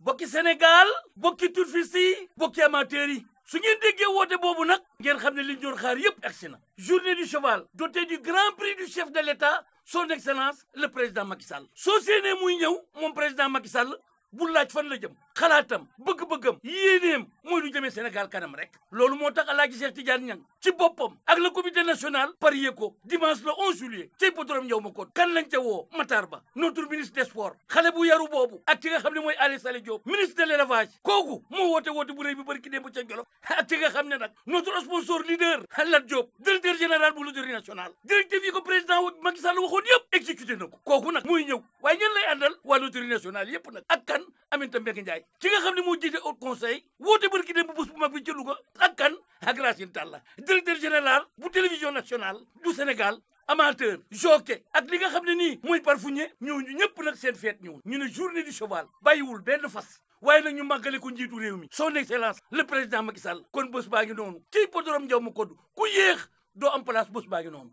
bokki Sénégal bokki turfiste yi bokki amateur yi su ngeen déggee woote boobu nag ngeen xam ne liñ doon xaar yépp agsi na journée du cheval dotée du grand prix du chef de l'État son excellence le président Macky Sall soo séenee muy ñëw moom président Macky Sall bu laaj fan la jëm xalaatam bëgg-bëggam yéeneem jëmee Sénégal kanam rek loolu moo tax Alaaji Cheikh Tidiane Niang ci boppam ak le comité national parier ko dimanche le 11 juillet ci hippodrome Ndiaw ma koon kan lañ ca woo Matar Ba notre ministre des sports bu yaru boobu ak ci nga xam ne mooy Aly Saleh Diop ministre de l'élevage kooku moo woote woote bu bi bari ki ca Jolof ak ci nga xam ne nag notre sponsor leader Lat Diop directeur général bu loterie nationale directive yi ko président Macky Sall waxoon yëpp exécuté na ca ci Louga ak kan ak Racine Talla directeur général bu télévision nationale bu Sénégal amateur jockey ak li nga xam ne nii mooy parfumé ñooñu ñëpp nag seen fête ñëw ñu ne journée du cheval bàyyiwul benn fas waaye nag ñu màggale ko njiitu réew mi son excellence le président Macky Sall kon bés baa ngi noonu ci hippodrome Ndiaw Macodou ku yéex doo am place bés baa ngi noonu